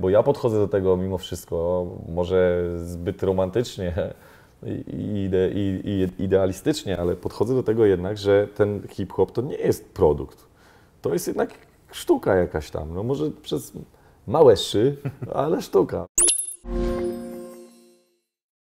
Bo ja podchodzę do tego mimo wszystko, może zbyt romantycznie i, idealistycznie, ale podchodzę do tego jednak, że ten hip-hop to nie jest produkt. To jest jednak sztuka jakaś tam, no może przez małe szy, ale sztuka.